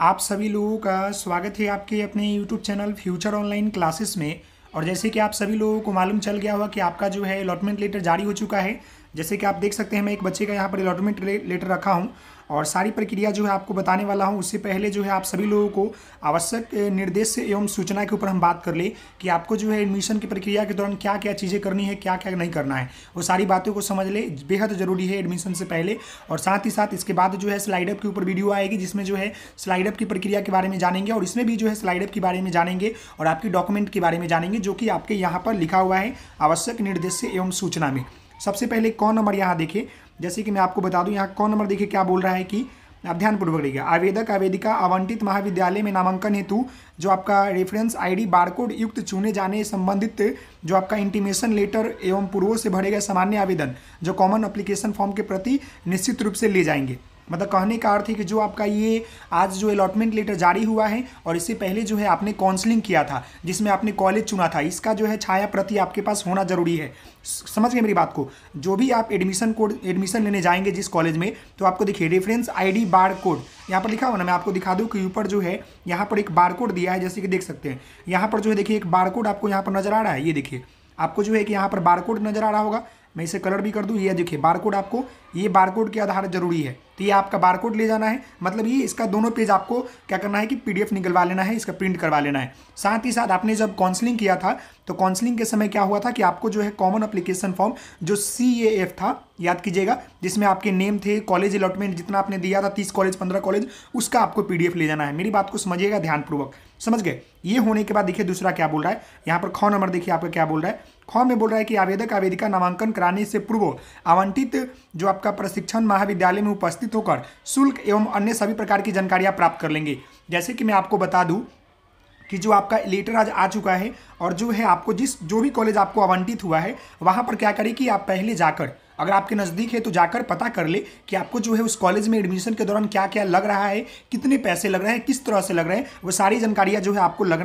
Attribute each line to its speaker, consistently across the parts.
Speaker 1: आप सभी लोगों का स्वागत है आपके अपने YouTube channel future online classes में और जैसे कि आप सभी लोगों को मालूम चल गया होगा कि आपका जो है अलॉटमेंट लेटर जारी हो चुका है जैसे कि आप देख सकते हैं मैं एक बच्चे का यहाँ पर अलॉटमेंट लेटर रखा हूँ और सारी प्रक्रिया जो है आपको बताने वाला हूँ उससे पहले जो है आप सभी लोगों को आवश्यक निर्देश एवं सूचना के ऊपर हम बात कर ले कि आपको जो है एडमिशन की प्रक्रिया के दौरान क्या क्या चीज़ें करनी है क्या क्या नहीं करना है वो सारी बातों को समझ ले बेहद ज़रूरी है एडमिशन से पहले और साथ ही साथ इसके बाद जो है स्लाइडअप के ऊपर वीडियो आएगी जिसमें जो है स्लाइडअप की प्रक्रिया के बारे में जानेंगे और इसमें भी जो है स्लाइडअप के बारे में जानेंगे और आपके डॉक्यूमेंट के बारे में जानेंगे जो कि आपके यहाँ पर लिखा हुआ है आवश्यक निर्देश एवं सूचना में सबसे पहले कौन नंबर यहाँ देखें जैसे कि मैं आपको बता दूँ यहाँ कौन नंबर देखे क्या बोल रहा है कि आप ध्यानपूर्वक रहेगा आवेदक आवेदिका आवंटित महाविद्यालय में नामांकन हेतु जो आपका रेफरेंस आईडी बारकोड युक्त चुने जाने संबंधित जो आपका इंटीमेशन लेटर एवं पूर्वों से भरे गए सामान्य आवेदन जो कॉमन अप्लीकेशन फॉर्म के प्रति निश्चित रूप से ले जाएंगे मतलब कहने का अर्थ है कि जो आपका ये आज जो अलॉटमेंट लेटर जारी हुआ है और इससे पहले जो है आपने काउंसलिंग किया था जिसमें आपने कॉलेज चुना था इसका जो है छाया प्रति आपके पास होना जरूरी है समझ गए मेरी बात को जो भी आप एडमिशन कोड एडमिशन लेने जाएंगे जिस कॉलेज में तो आपको देखिए रेफरेंस आईडी बार कोड यहाँ पर लिखा हुआ ना मैं आपको दिखा दूँ कि ऊपर जो है यहाँ पर एक बार कोड दिया है जैसे कि देख सकते हैं यहाँ पर जो है देखिए एक बार कोड आपको यहाँ पर नजर आ रहा है ये देखिए आपको जो है कि यहाँ पर बार कोड नजर आ रहा होगा मैं इसे कलर भी कर दूँ ये देखिए बार कोड आपको ये बार कोड के आधार जरूरी है तो ये आपका बारकोड ले जाना है मतलब ये इसका दोनों पेज आपको क्या करना है कि पीडीएफ निकलवा लेना है इसका प्रिंट करवा लेना है साथ ही साथ आपने जब काउंसलिंग किया था तो काउंसलिंग के समय क्या हुआ था कि आपको जो है कॉमन अप्लीकेशन फॉर्म जो सी एफ था याद कीजिएगा जिसमें आपके नेम थे कॉलेज अलॉटमेंट जितना आपने दिया था तीस कॉलेज पंद्रह कॉलेज उसका आपको पीडीएफ ले जाना है मेरी बात को समझिएगा ध्यानपूर्वक समझ गए ये होने के बाद देखिए दूसरा क्या बोल रहा है यहाँ पर खौ नंबर देखिए आपका क्या बोल रहा है ख में बोल रहा है कि आवेदक आवेदिका नामांकन कराने से पूर्व आवंटित जो आपका प्रशिक्षण महाविद्यालय में उपस्थित होकर शुल्क एवं अन्य सभी प्रकार की जानकारियाँ प्राप्त कर लेंगे जैसे कि मैं आपको बता दूँ कि जो आपका लेटर आज आ चुका है और जो है आपको जिस जो भी कॉलेज आपको आवंटित हुआ है वहाँ पर क्या करें कि आप पहले जाकर अगर आपके नज़दीक है तो जाकर पता कर ले कि आपको जो है उस कॉलेज में एडमिशन के दौरान क्या क्या लग रहा है कितने पैसे लग रहे हैं किस तरह से लग रहे हैं वो सारी जानकारियाँ जो है आपको लग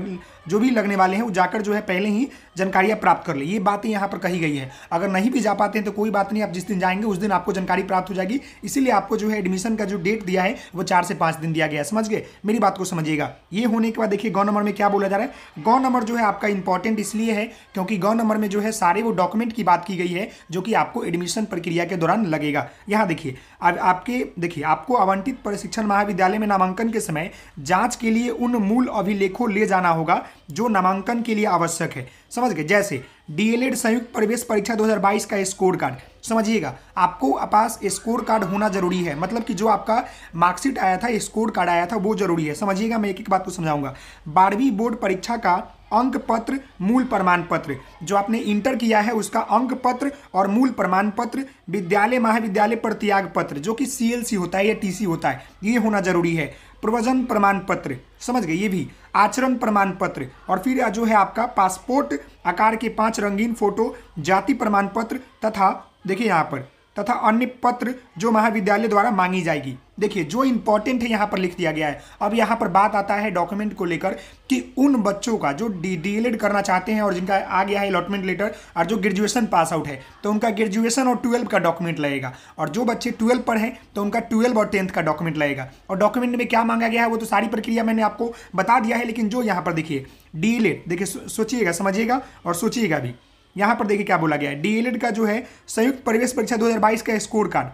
Speaker 1: जो भी लगने वाले हैं वो जाकर जो है पहले ही जानकारियाँ प्राप्त कर ले ये बातें यहाँ पर कही गई है अगर नहीं भी जा पाते हैं तो कोई बात नहीं आप जिस दिन जाएंगे उस दिन आपको जानकारी प्राप्त हो जाएगी इसीलिए आपको जो है एडमिशन का जो डेट दिया है वो चार से पाँच दिन दिया गया समझ गए मेरी बात को समझिएगा ये होने के बाद देखिए गौ नंबर में क्या बोला जा रहा है गौ नंबर जो है आपका इंपॉर्टेंट इसलिए है क्योंकि गौ नंबर में जो है सारे वो डॉक्यूमेंट की बात की गई है जो कि आपको एडमिशन प्रक्रिया के दौरान लगेगा यहाँ देखिए अब आपके देखिए आपको आवंटित प्रशिक्षण महाविद्यालय में नामांकन के समय जांच के लिए उन मूल अभिलेखों ले जाना होगा जो नामांकन के लिए आवश्यक है समझ गए जैसे डीएलएड e संयुक्त प्रवेश परीक्षा 2022 का स्कोर कार्ड समझिएगा आपको पास स्कोर कार्ड होना जरूरी है मतलब कि जो आपका मार्कशीट आया था स्कोर कार्ड आया था वो जरूरी है समझिएगा मैं एक एक बात को समझाऊंगा बारहवीं बोर्ड परीक्षा का अंक पत्र मूल प्रमाण पत्र जो आपने इंटर किया है उसका अंक पत्र और मूल प्रमाण पत्र विद्यालय महाविद्यालय पर त्याग पत्र जो कि सीएलसी होता है या टीसी होता है ये होना जरूरी है प्रवचन प्रमाण पत्र समझ गए ये भी आचरण प्रमाण पत्र और फिर जो है आपका पासपोर्ट आकार के पांच रंगीन फोटो जाति प्रमाण पत्र तथा देखिए यहाँ पर तथा अन्य पत्र जो महाविद्यालय द्वारा मांगी जाएगी देखिए जो इम्पोर्टेंट है यहाँ पर लिख दिया गया है अब यहाँ पर बात आता है डॉक्यूमेंट को लेकर कि उन बच्चों का जो डी डी एल एड करना चाहते हैं और जिनका आ गया है अलॉटमेंट लेटर और जो ग्रेजुएशन पास आउट है तो उनका ग्रेजुएशन और ट्वेल्व का डॉक्यूमेंट लगेगा और जो बच्चे ट्वेल्व पर हैं तो उनका ट्वेल्व और टेंथ का डॉक्यूमेंट लगेगा और डॉक्यूमेंट में क्या मांगा गया है वो तो सारी प्रक्रिया मैंने आपको बता दिया है लेकिन जो यहाँ पर देखिए डी एल एड देखिए सोचिएगा समझिएगा और सोचिएगा भी यहां पर देखिए क्या बोला गया है डीएलएड का जो है संयुक्त प्रवेश परीक्षा 2022 का स्कोर कार्ड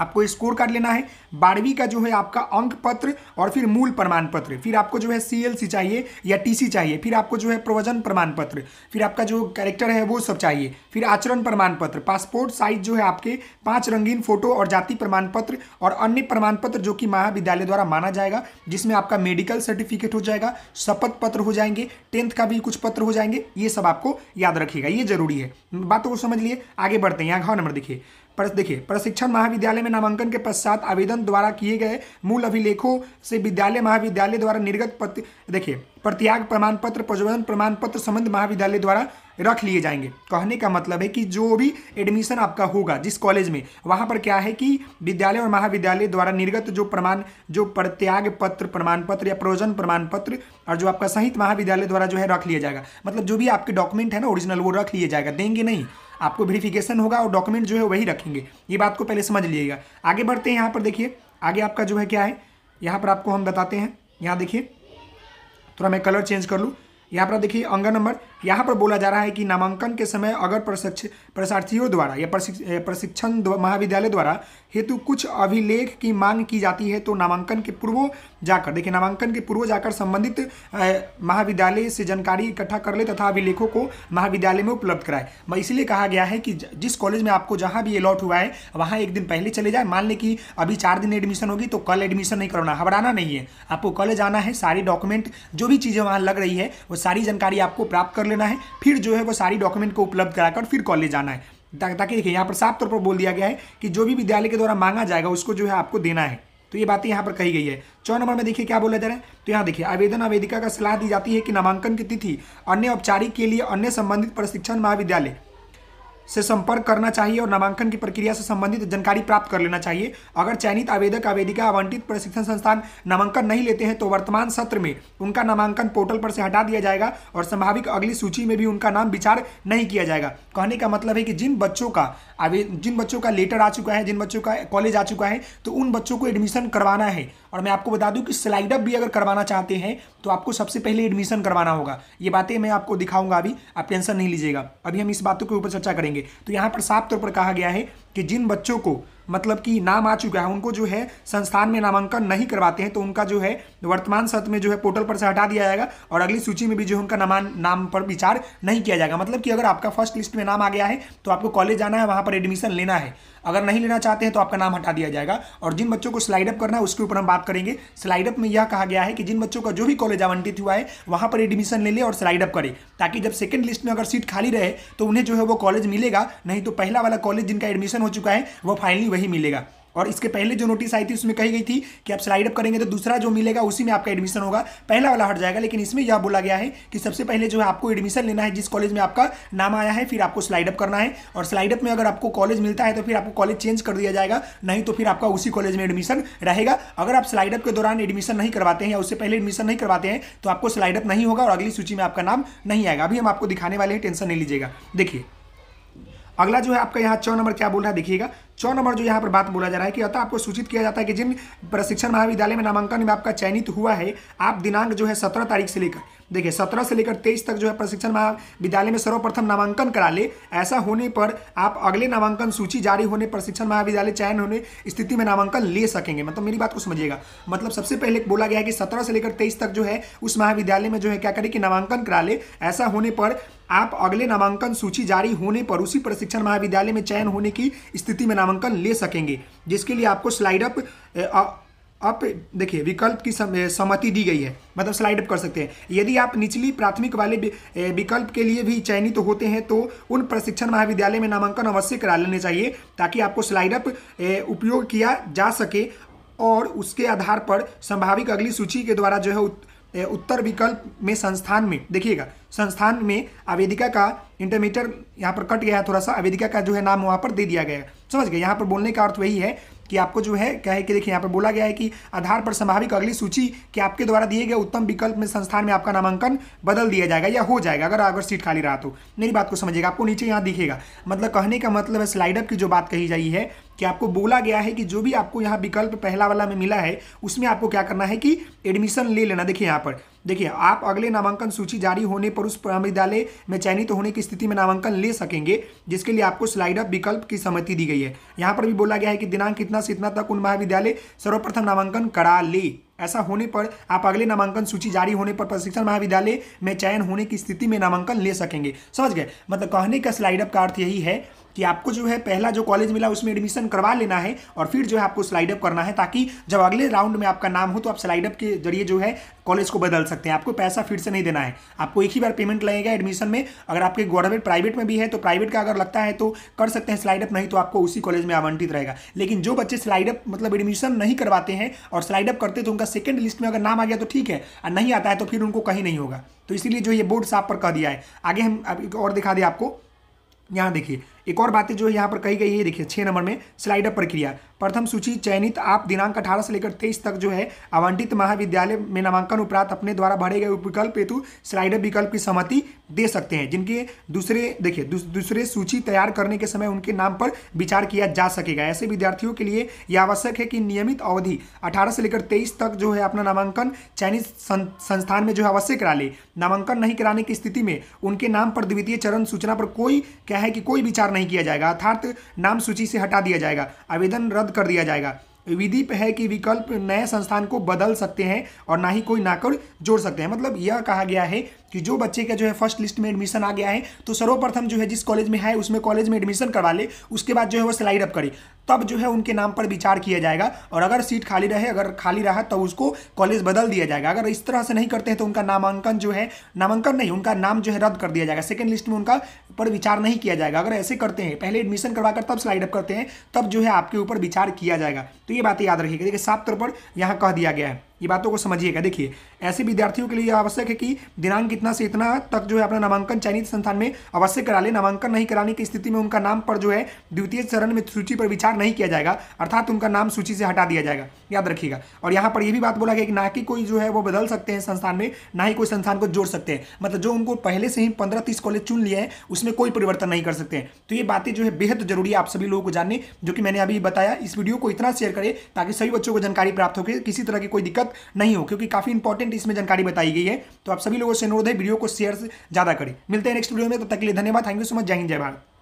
Speaker 1: आपको स्कोर कार्ड लेना है बारहवीं का जो है आपका अंक पत्र और फिर मूल प्रमाण पत्र फिर आपको जो है सीएलसी चाहिए या टीसी चाहिए फिर आपको जो है प्रवचन प्रमाण पत्र फिर आपका जो कैरेक्टर है वो सब चाहिए फिर आचरण प्रमाण पत्र पासपोर्ट साइज जो है आपके पांच रंगीन फोटो और जाति प्रमाण पत्र और अन्य प्रमाण पत्र जो कि महाविद्यालय द्वारा माना जाएगा जिसमें आपका मेडिकल सर्टिफिकेट हो जाएगा शपथ पत्र हो जाएंगे टेंथ का भी कुछ पत्र हो जाएंगे ये सब आपको याद रखेगा ये जरूरी है बातों को समझ लिए आगे बढ़ते हैं यहाँ घर नंबर देखिए पर देखिए प्रशिक्षण महाविद्यालय में नामांकन के पश्चात आवेदन द्वारा किए गए मूल अभिलेखों से विद्यालय महाविद्यालय द्वारा निर्गत पत्र देखिए प्रत्याग प्रमाण पत्र प्रजोदन प्रमाण पत्र संबंध महाविद्यालय द्वारा रख लिए जाएंगे कहने का मतलब है कि जो भी एडमिशन आपका होगा जिस कॉलेज में वहाँ पर क्या है कि विद्यालय और महाविद्यालय द्वारा निर्गत जो प्रमाण जो प्रत्याग पत्र प्रमाण पत्र या प्रयोजन प्रमाण पत्र और जो आपका सहित महाविद्यालय द्वारा जो है रख लिया जाएगा मतलब जो भी आपके डॉक्यूमेंट है ना ओरिजिनल वो रख लिया जाएगा देंगे नहीं आपको वेरिफिकेशन होगा और डॉक्यूमेंट जो है वही रखेंगे ये बात को पहले समझ लीजिएगा आगे बढ़ते हैं यहाँ पर देखिए आगे आपका जो है क्या है यहाँ पर आपको हम बताते हैं यहाँ देखिए थोड़ा मैं कलर चेंज कर लूँ यहाँ पर आप देखिए अंगा नंबर यहाँ पर बोला जा रहा है कि नामांकन के समय अगर प्रशिक्षार्थियों द्वारा या प्रशिक्षण महाविद्यालय द्वारा हेतु कुछ अभिलेख की मांग की जाती है तो नामांकन के पूर्व जाकर देखिए नामांकन के पूर्व जाकर संबंधित महाविद्यालय से जानकारी इकट्ठा कर ले तथा अभिलेखों को महाविद्यालय में उपलब्ध कराए मैं इसलिए कहा गया है कि जिस कॉलेज में आपको जहाँ भी अलॉट हुआ है वहाँ एक दिन पहले चले जाए मान लें कि अभी चार दिन एडमिशन होगी तो कल एडमिशन नहीं करवाना घबराना नहीं है आपको कल जाना है सारी डॉक्यूमेंट जो भी चीज़ें वहाँ लग रही है वो सारी जानकारी आपको प्राप्त कर ले लेना है फिर जो है वो सारी डॉक्यूमेंट को उपलब्ध कराकर फिर कॉलेज आना है ताकि देखिए यहाँ पर साफ तौर पर बोल दिया गया है कि जो भी विद्यालय के द्वारा मांगा जाएगा उसको जो है आपको देना है तो ये बातें यहाँ पर कही गई है चौ नंबर में देखिए क्या बोला जा रहा है तो यहाँ देखिए आवेदन आवेदिका का सलाह दी जाती है कि नामांकन की तिथि अन्य औपचारिक के लिए अन्य संबंधित प्रशिक्षण महाविद्यालय से संपर्क करना चाहिए और नामांकन की प्रक्रिया से संबंधित जानकारी प्राप्त कर लेना चाहिए अगर चयनित आवेदक आवेदिका आवंटित प्रशिक्षण संस्थान नामांकन नहीं लेते हैं तो वर्तमान सत्र में उनका नामांकन पोर्टल पर से हटा दिया जाएगा और संभावित अगली सूची में भी उनका नाम विचार नहीं किया जाएगा कहने का मतलब है कि जिन बच्चों का जिन बच्चों का लेटर आ चुका है जिन बच्चों का कॉलेज आ चुका है तो उन बच्चों को एडमिशन करवाना है और मैं आपको बता दूं कि स्लाइडअप भी अगर करवाना चाहते हैं तो आपको सबसे पहले एडमिशन करवाना होगा ये बातें मैं आपको दिखाऊंगा अभी आप टेंशन नहीं लीजिएगा अभी हम इस बातों के ऊपर चर्चा करेंगे जाएंगे तो यहाँ पर साफ तौर पर कहा गया है कि जिन बच्चों को मतलब कि नाम आ चुका है उनको जो है संस्थान में नामांकन नहीं करवाते हैं तो उनका जो है वर्तमान सत्र में जो है पोर्टल पर से हटा दिया जाएगा और अगली सूची में भी जो है उनका नामान नाम पर विचार नहीं किया जाएगा मतलब कि अगर आपका फर्स्ट लिस्ट में नाम आ गया है तो आपको कॉलेज जाना है वहाँ पर एडमिशन लेना है अगर नहीं लेना चाहते हैं तो आपका नाम हटा दिया जाएगा और जिन बच्चों को स्लाइडअप करना है उसके ऊपर हम बात करेंगे स्लाइडअप में यह कहा गया है कि जिन बच्चों का जो भी कॉलेज आवंटित हुआ है वहाँ पर एडमिशन ले लें और स्लाइडअप करें ताकि जब सेकंड लिस्ट में अगर सीट खाली रहे तो उन्हें जो है वो कॉलेज मिलेगा नहीं तो पहला वाला कॉलेज जिनका एडमिशन हो चुका है वो फाइनली वही मिलेगा और इसके पहले जो नोटिस आई थी उसमें कही गई थी कि आप स्लाइड अप करेंगे तो दूसरा जो मिलेगा उसी में आपका एडमिशन होगा पहला वाला हट जाएगा लेकिन इसमें यह बोला गया है कि सबसे पहले जो है आपको एडमिशन लेना है जिस कॉलेज में आपका नाम आया है फिर आपको स्लाइड अप करना है और स्लाइड अप में अगर आपको कॉलेज मिलता है तो फिर आपको कॉलेज चेंज कर दिया जाएगा नहीं तो फिर आपका उसी कॉलेज में एडमिशन रहेगा अगर आप स्लाइडअप के दौरान एडमिशन नहीं करवाते हैं या उससे पहले एडमिशन नहीं करवाते हैं तो आपको स्लाइडअप नहीं होगा और अगली सूची में आपका नाम नहीं आएगा अभी हम आपको दिखाने वाले हैं टेंशन नहीं लीजिएगा देखिए अगला जो है आपका यहाँ चौ नंबर क्या बोल रहा है देखिएगा चौ नंबर जो यहाँ पर बात बोला जा रहा है कि अतः आपको सूचित किया जाता है कि जिन प्रशिक्षण महाविद्यालय में नामांकन में आपका चयनित हुआ है आप दिनांक जो है सत्रह तारीख से लेकर देखिए सत्रह से लेकर तेईस तक जो है प्रशिक्षण महाविद्यालय में सर्वप्रथम नामांकन करा ले ऐसा होने पर आप अगले नामांकन सूची जारी होने प्रशिक्षण महाविद्यालय चयन होने स्थिति में नामांकन ले सकेंगे मतलब मेरी बात को समझिएगा मतलब सबसे पहले बोला गया है कि सत्रह से लेकर तेईस तक जो है उस महाविद्यालय में जो है क्या करें कि नामांकन करा ले ऐसा होने पर आप अगले नामांकन सूची जारी होने पर उसी प्रशिक्षण महाविद्यालय में चयन होने की स्थिति में नामांकन ले सकेंगे जिसके लिए आपको स्लाइड अप आप देखिए विकल्प की सहमति दी गई है मतलब स्लाइड अप कर सकते हैं यदि आप निचली प्राथमिक वाले विकल्प के लिए भी चयनित तो होते हैं तो उन प्रशिक्षण महाविद्यालय में नामांकन अवश्य करा लेने चाहिए ताकि आपको स्लाइड अप उपयोग किया जा सके और उसके आधार पर संभावित अगली सूची के द्वारा जो है उत्तर विकल्प में संस्थान में देखिएगा संस्थान में आवेदिका का इंटरमीटर यहाँ पर कट गया थोड़ा सा आवेदिका का जो है नाम वहाँ पर दे दिया गया समझ गए यहाँ पर बोलने का अर्थ वही है कि आपको जो है क्या है कि देखिए यहाँ पर बोला गया है कि आधार पर संभावित अगली सूची कि आपके द्वारा दिए गए उत्तम विकल्प में संस्थान में आपका नामांकन बदल दिया जाएगा या हो जाएगा अगर अगर सीट खाली रहा तो मेरी बात को समझिएगा आपको नीचे यहाँ दिखेगा मतलब कहने का मतलब है स्लाइडअप की जो बात कही जाई है कि आपको बोला गया है कि जो भी आपको यहाँ विकल्प पहला वाला में मिला है उसमें आपको क्या करना है कि एडमिशन ले लेना देखिए यहाँ पर देखिए आप अगले नामांकन सूची जारी होने पर उस महाविद्यालय में चयनित होने की स्थिति में नामांकन ले सकेंगे जिसके लिए आपको स्लाइड अप विकल्प की सहमति दी गई है यहाँ पर भी बोला गया है कि दिनांक कितना से इतना तक उन महाविद्यालय सर्वप्रथम नामांकन करा ले ऐसा होने पर आप अगले नामांकन सूची जारी होने पर प्रशिक्षण महाविद्यालय में चयन होने की स्थिति में नामांकन ले सकेंगे समझ गए मतलब कहने का स्लाइड अप का अर्थ यही है कि आपको जो है पहला जो कॉलेज मिला उसमें एडमिशन करवा लेना है और फिर जो है आपको स्लाइडअप करना है ताकि जब अगले राउंड में आपका नाम हो तो आप स्लाइडअप के जरिए जो है कॉलेज को बदल सकते हैं आपको पैसा फिर से नहीं देना है आपको एक ही बार पेमेंट लगेगा एडमिशन में अगर आपके गवर्नमेंट प्राइवेट में भी है तो प्राइवेट का अगर लगता है तो कर सकते हैं स्लाइडअप नहीं तो आपको उसी कॉलेज में आवंटित रहेगा लेकिन जो बच्चे स्लाइडअप मतलब एडमिशन नहीं करवाते हैं और स्लाइडअप करते तो उनका सेकेंड लिस्ट में अगर नाम आ गया तो ठीक है और नहीं आता है तो फिर उनको कहीं नहीं होगा तो इसीलिए जो ये बोर्ड साफ पर कह दिया है आगे हम और दिखा दें आपको यहाँ देखिए एक और बातें जो यहाँ पर कही गई है देखिए छः नंबर में स्लाइडअप प्रक्रिया प्रथम सूची चयनित आप दिनांक अठारह से लेकर तेईस तक जो है आवंटित महाविद्यालय में नामांकन उपरांत अपने द्वारा भरे गए विकल्प हेतु स्लाइडअप विकल्प की सहमति दे सकते हैं जिनके दूसरे देखिए दूसरे सूची तैयार करने के समय उनके नाम पर विचार किया जा सकेगा ऐसे विद्यार्थियों के लिए यह आवश्यक है कि नियमित अवधि अठारह से लेकर तेईस तक जो है अपना नामांकन चयनित संस्थान में जो है अवश्य करा ले नामांकन नहीं कराने की स्थिति में उनके नाम पर द्वितीय चरण सूचना पर कोई क्या है कि कोई विचार नहीं किया जाएगा अर्थात नाम सूची से हटा दिया जाएगा आवेदन रद्द कर दिया जाएगा विधि है कि विकल्प नए संस्थान को बदल सकते हैं और ना ही कोई नाकर जोड़ सकते हैं मतलब यह कहा गया है कि जो बच्चे का जो है फर्स्ट लिस्ट में एडमिशन आ गया है तो सर्वप्रथम जो है जिस कॉलेज में है उसमें कॉलेज में एडमिशन करवा ले उसके बाद जो है वो स्लाइड अप करे तब जो है उनके नाम पर विचार किया जाएगा और अगर सीट खाली रहे अगर खाली रहा तो उसको कॉलेज बदल दिया जाएगा अगर इस तरह से नहीं करते हैं तो उनका नामांकन जो है नामांकन नहीं उनका नाम जो है रद्द कर दिया जाएगा सेकेंड लिस्ट में उनका पर विचार नहीं किया जाएगा अगर ऐसे करते हैं पहले एडमिशन करवाकर तब स्लाइड अप करते हैं तब जो है आपके ऊपर विचार किया जाएगा तो ये बातें याद रखिएगा देखिए साफ तौर पर यहाँ कह दिया गया है ये बातों को समझिएगा देखिए ऐसे विद्यार्थियों के लिए आवश्यक है कि दिनांक इतना से इतना तक जो है अपना नामांकन चयनित संस्थान में अवश्य करा ले नामांकन नहीं कराने की स्थिति में उनका नाम पर जो है द्वितीय चरण में सूची पर विचार नहीं किया जाएगा अर्थात उनका नाम सूची से हटा दिया जाएगा याद रखिएगा और यहाँ पर यह भी बात बोला गया कि ना कि कोई जो है वो बदल सकते हैं संस्थान में ना ही कोई संस्थान को जोड़ सकते हैं मतलब जो उनको पहले से ही पंद्रह तीस कॉलेज चुन लिया है उसमें कोई परिवर्तन नहीं कर सकते हैं तो ये बातें जो है बेहद जरूरी है आप सभी लोगों को जानने जो कि मैंने अभी बताया इस वीडियो को इतना शेयर करें ताकि सभी बच्चों को जानकारी प्राप्त हो किसी तरह की कोई दिक्कत तक नहीं हो क्योंकि काफ़ी इंपॉर्टेंट इसमें जानकारी बताई गई है तो आप सभी लोगों से अनुरोध है वीडियो को शेयर ज़्यादा करें मिलते हैं नेक्स्ट वीडियो में तब तो तक के लिए धन्यवाद थैंक यू सो मच जय हिंद जय भारत